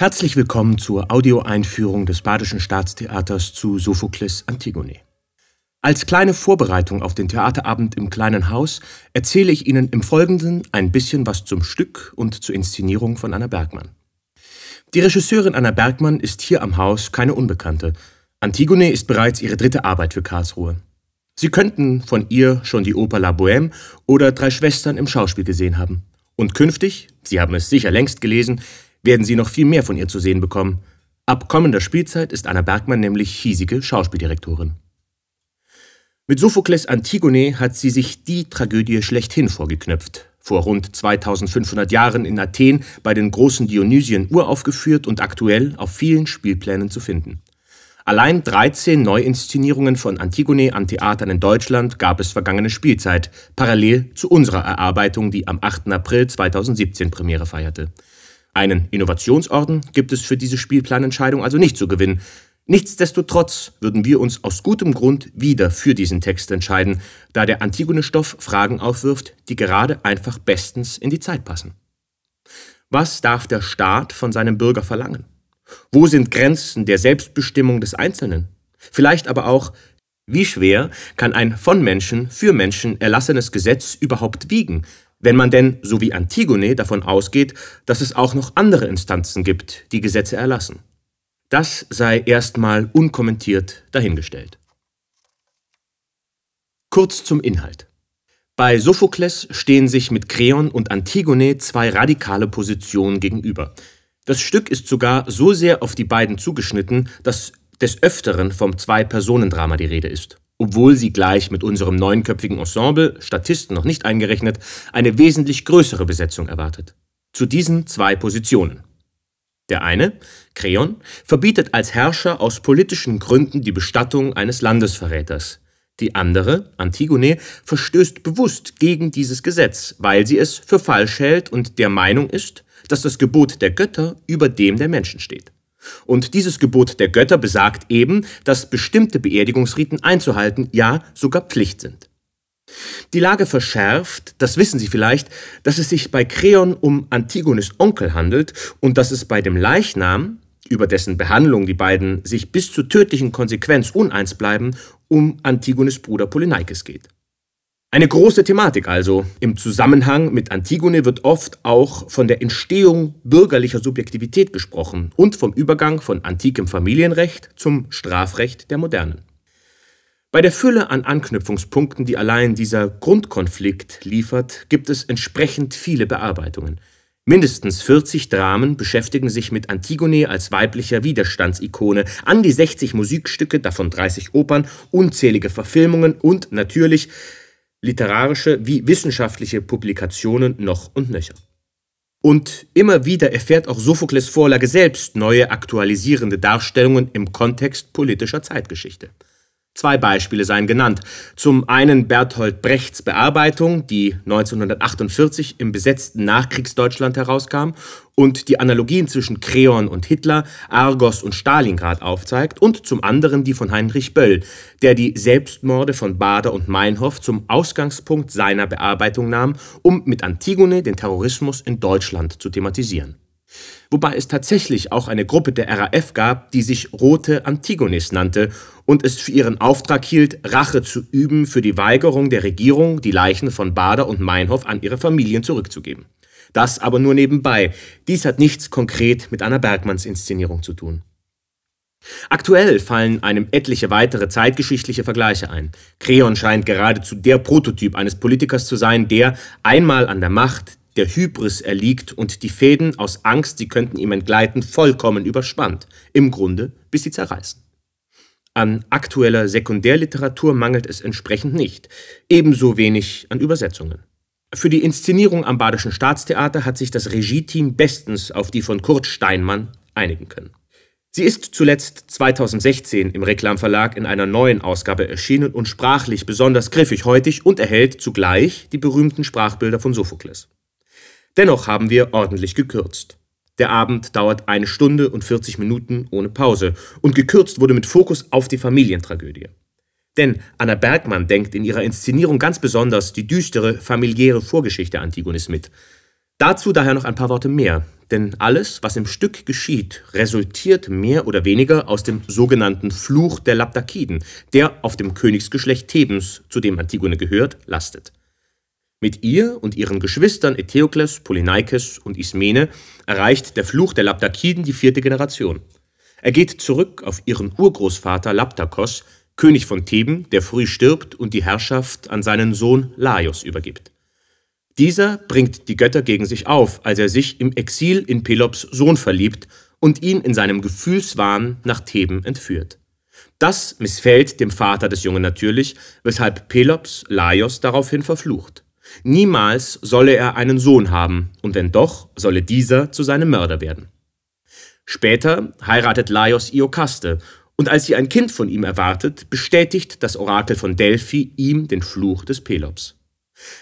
Herzlich willkommen zur Audioeinführung des Badischen Staatstheaters zu Sophokles Antigone. Als kleine Vorbereitung auf den Theaterabend im kleinen Haus erzähle ich Ihnen im Folgenden ein bisschen was zum Stück und zur Inszenierung von Anna Bergmann. Die Regisseurin Anna Bergmann ist hier am Haus keine Unbekannte. Antigone ist bereits ihre dritte Arbeit für Karlsruhe. Sie könnten von ihr schon die Oper La Bohème oder Drei Schwestern im Schauspiel gesehen haben. Und künftig, Sie haben es sicher längst gelesen, werden Sie noch viel mehr von ihr zu sehen bekommen. Ab kommender Spielzeit ist Anna Bergmann nämlich hiesige Schauspieldirektorin. Mit Sophokles Antigone hat sie sich die Tragödie schlechthin vorgeknöpft. Vor rund 2500 Jahren in Athen bei den großen Dionysien uraufgeführt und aktuell auf vielen Spielplänen zu finden. Allein 13 Neuinszenierungen von Antigone an Theatern in Deutschland gab es vergangene Spielzeit, parallel zu unserer Erarbeitung, die am 8. April 2017 Premiere feierte. Einen Innovationsorden gibt es für diese Spielplanentscheidung also nicht zu gewinnen. Nichtsdestotrotz würden wir uns aus gutem Grund wieder für diesen Text entscheiden, da der Antigone-Stoff Fragen aufwirft, die gerade einfach bestens in die Zeit passen. Was darf der Staat von seinem Bürger verlangen? Wo sind Grenzen der Selbstbestimmung des Einzelnen? Vielleicht aber auch, wie schwer kann ein von Menschen für Menschen erlassenes Gesetz überhaupt wiegen? Wenn man denn, so wie Antigone, davon ausgeht, dass es auch noch andere Instanzen gibt, die Gesetze erlassen. Das sei erstmal unkommentiert dahingestellt. Kurz zum Inhalt. Bei Sophokles stehen sich mit Kreon und Antigone zwei radikale Positionen gegenüber. Das Stück ist sogar so sehr auf die beiden zugeschnitten, dass des Öfteren vom Zwei-Personen-Drama die Rede ist obwohl sie gleich mit unserem neunköpfigen Ensemble, Statisten noch nicht eingerechnet, eine wesentlich größere Besetzung erwartet. Zu diesen zwei Positionen. Der eine, Kreon, verbietet als Herrscher aus politischen Gründen die Bestattung eines Landesverräters. Die andere, Antigone, verstößt bewusst gegen dieses Gesetz, weil sie es für falsch hält und der Meinung ist, dass das Gebot der Götter über dem der Menschen steht. Und dieses Gebot der Götter besagt eben, dass bestimmte Beerdigungsriten einzuhalten, ja sogar Pflicht sind. Die Lage verschärft, das wissen Sie vielleicht, dass es sich bei Kreon um Antigones Onkel handelt und dass es bei dem Leichnam, über dessen Behandlung die beiden sich bis zur tödlichen Konsequenz uneins bleiben, um Antigones Bruder Polyneikes geht. Eine große Thematik also. Im Zusammenhang mit Antigone wird oft auch von der Entstehung bürgerlicher Subjektivität gesprochen und vom Übergang von antikem Familienrecht zum Strafrecht der Modernen. Bei der Fülle an Anknüpfungspunkten, die allein dieser Grundkonflikt liefert, gibt es entsprechend viele Bearbeitungen. Mindestens 40 Dramen beschäftigen sich mit Antigone als weiblicher Widerstandsikone, an die 60 Musikstücke, davon 30 Opern, unzählige Verfilmungen und natürlich literarische wie wissenschaftliche Publikationen noch und nöcher. Und immer wieder erfährt auch Sophokles Vorlage selbst neue aktualisierende Darstellungen im Kontext politischer Zeitgeschichte. Zwei Beispiele seien genannt. Zum einen Bertolt Brechts Bearbeitung, die 1948 im besetzten Nachkriegsdeutschland herauskam und die Analogien zwischen Kreon und Hitler, Argos und Stalingrad aufzeigt, und zum anderen die von Heinrich Böll, der die Selbstmorde von Bader und Meinhof zum Ausgangspunkt seiner Bearbeitung nahm, um mit Antigone den Terrorismus in Deutschland zu thematisieren. Wobei es tatsächlich auch eine Gruppe der RAF gab, die sich Rote Antigonis nannte und es für ihren Auftrag hielt, Rache zu üben für die Weigerung der Regierung, die Leichen von Bader und Meinhof an ihre Familien zurückzugeben. Das aber nur nebenbei. Dies hat nichts konkret mit einer Bergmanns-Inszenierung zu tun. Aktuell fallen einem etliche weitere zeitgeschichtliche Vergleiche ein. Kreon scheint geradezu der Prototyp eines Politikers zu sein, der, einmal an der Macht, der Hybris erliegt und die Fäden aus Angst, sie könnten ihm entgleiten, vollkommen überspannt, im Grunde bis sie zerreißen. An aktueller Sekundärliteratur mangelt es entsprechend nicht, ebenso wenig an Übersetzungen. Für die Inszenierung am Badischen Staatstheater hat sich das regie bestens auf die von Kurt Steinmann einigen können. Sie ist zuletzt 2016 im Reklamverlag in einer neuen Ausgabe erschienen und sprachlich besonders griffig heutig und erhält zugleich die berühmten Sprachbilder von Sophokles. Dennoch haben wir ordentlich gekürzt. Der Abend dauert eine Stunde und 40 Minuten ohne Pause und gekürzt wurde mit Fokus auf die Familientragödie. Denn Anna Bergmann denkt in ihrer Inszenierung ganz besonders die düstere familiäre Vorgeschichte Antigonis mit. Dazu daher noch ein paar Worte mehr, denn alles, was im Stück geschieht, resultiert mehr oder weniger aus dem sogenannten Fluch der Labdakiden, der auf dem Königsgeschlecht Thebens, zu dem Antigone gehört, lastet. Mit ihr und ihren Geschwistern Eteokles, Polyneikes und Ismene erreicht der Fluch der Labdakiden die vierte Generation. Er geht zurück auf ihren Urgroßvater Labdakos, König von Theben, der früh stirbt und die Herrschaft an seinen Sohn Laios übergibt. Dieser bringt die Götter gegen sich auf, als er sich im Exil in Pelops Sohn verliebt und ihn in seinem Gefühlswahn nach Theben entführt. Das missfällt dem Vater des Jungen natürlich, weshalb Pelops Laios daraufhin verflucht. Niemals solle er einen Sohn haben, und wenn doch, solle dieser zu seinem Mörder werden. Später heiratet Laios Iokaste, und als sie ein Kind von ihm erwartet, bestätigt das Orakel von Delphi ihm den Fluch des Pelops.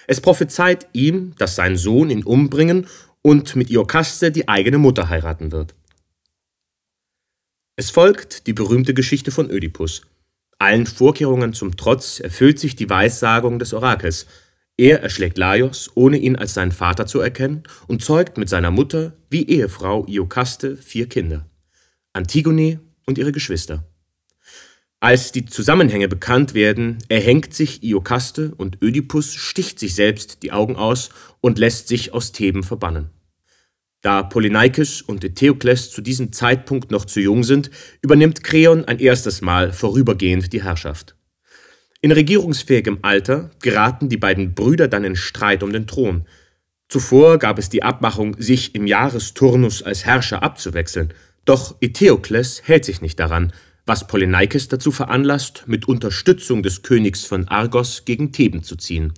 Es prophezeit ihm, dass sein Sohn ihn umbringen und mit Iokaste die eigene Mutter heiraten wird. Es folgt die berühmte Geschichte von Ödipus. Allen Vorkehrungen zum Trotz erfüllt sich die Weissagung des Orakels – er erschlägt Laios, ohne ihn als seinen Vater zu erkennen, und zeugt mit seiner Mutter wie Ehefrau Iokaste vier Kinder: Antigone und ihre Geschwister. Als die Zusammenhänge bekannt werden, erhängt sich Iokaste und Ödipus sticht sich selbst die Augen aus und lässt sich aus Theben verbannen. Da Polyneikes und Theokles zu diesem Zeitpunkt noch zu jung sind, übernimmt Kreon ein erstes Mal vorübergehend die Herrschaft. In regierungsfähigem Alter geraten die beiden Brüder dann in Streit um den Thron. Zuvor gab es die Abmachung, sich im Jahresturnus als Herrscher abzuwechseln, doch Eteokles hält sich nicht daran, was Polyneikes dazu veranlasst, mit Unterstützung des Königs von Argos gegen Theben zu ziehen.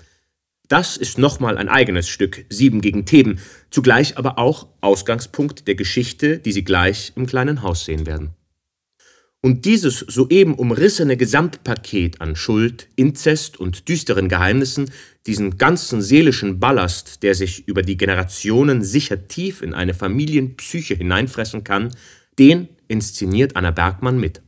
Das ist nochmal ein eigenes Stück, Sieben gegen Theben, zugleich aber auch Ausgangspunkt der Geschichte, die Sie gleich im kleinen Haus sehen werden und dieses soeben umrissene Gesamtpaket an Schuld, Inzest und düsteren Geheimnissen, diesen ganzen seelischen Ballast, der sich über die Generationen sicher tief in eine Familienpsyche hineinfressen kann, den inszeniert Anna Bergmann mit.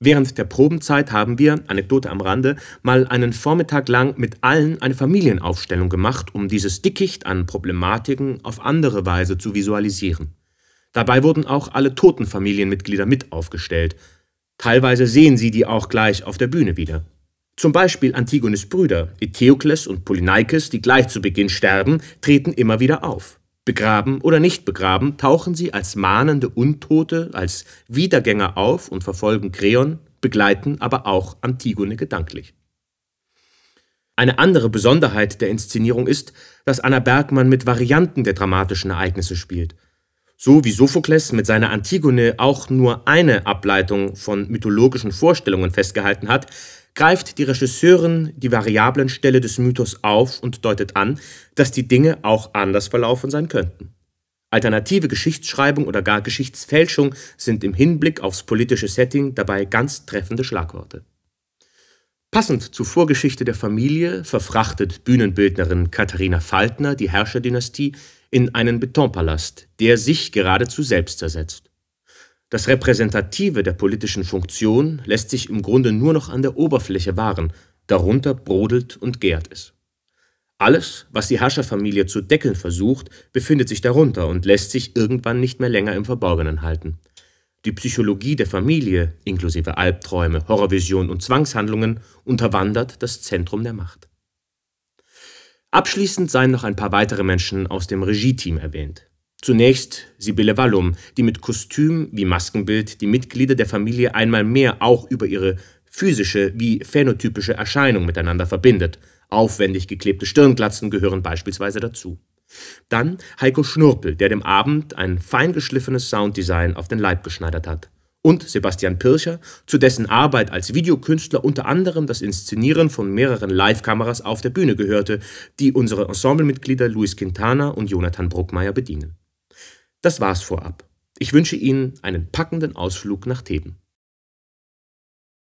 Während der Probenzeit haben wir, Anekdote am Rande, mal einen Vormittag lang mit allen eine Familienaufstellung gemacht, um dieses Dickicht an Problematiken auf andere Weise zu visualisieren. Dabei wurden auch alle toten Familienmitglieder mit aufgestellt. Teilweise sehen Sie die auch gleich auf der Bühne wieder. Zum Beispiel Antigones Brüder, Eteokles und Polyneikes, die gleich zu Beginn sterben, treten immer wieder auf. Begraben oder nicht begraben, tauchen sie als mahnende Untote, als Wiedergänger auf und verfolgen Kreon, begleiten aber auch Antigone gedanklich. Eine andere Besonderheit der Inszenierung ist, dass Anna Bergmann mit Varianten der dramatischen Ereignisse spielt – so wie Sophokles mit seiner Antigone auch nur eine Ableitung von mythologischen Vorstellungen festgehalten hat, greift die Regisseurin die variablen Stelle des Mythos auf und deutet an, dass die Dinge auch anders verlaufen sein könnten. Alternative Geschichtsschreibung oder gar Geschichtsfälschung sind im Hinblick aufs politische Setting dabei ganz treffende Schlagworte. Passend zur Vorgeschichte der Familie verfrachtet Bühnenbildnerin Katharina Faltner die Herrscherdynastie in einen Betonpalast, der sich geradezu selbst zersetzt. Das Repräsentative der politischen Funktion lässt sich im Grunde nur noch an der Oberfläche wahren, darunter brodelt und gärt es. Alles, was die Herrscherfamilie zu deckeln versucht, befindet sich darunter und lässt sich irgendwann nicht mehr länger im Verborgenen halten. Die Psychologie der Familie, inklusive Albträume, Horrorvisionen und Zwangshandlungen, unterwandert das Zentrum der Macht. Abschließend seien noch ein paar weitere Menschen aus dem Regie-Team erwähnt. Zunächst Sibylle Wallum, die mit Kostüm wie Maskenbild die Mitglieder der Familie einmal mehr auch über ihre physische wie phänotypische Erscheinung miteinander verbindet. Aufwendig geklebte Stirnglatzen gehören beispielsweise dazu. Dann Heiko Schnurpel, der dem Abend ein fein geschliffenes Sounddesign auf den Leib geschneidert hat und Sebastian Pircher, zu dessen Arbeit als Videokünstler unter anderem das Inszenieren von mehreren Live-Kameras auf der Bühne gehörte, die unsere Ensemblemitglieder Luis Quintana und Jonathan Bruckmeier bedienen. Das war's vorab. Ich wünsche Ihnen einen packenden Ausflug nach Theben.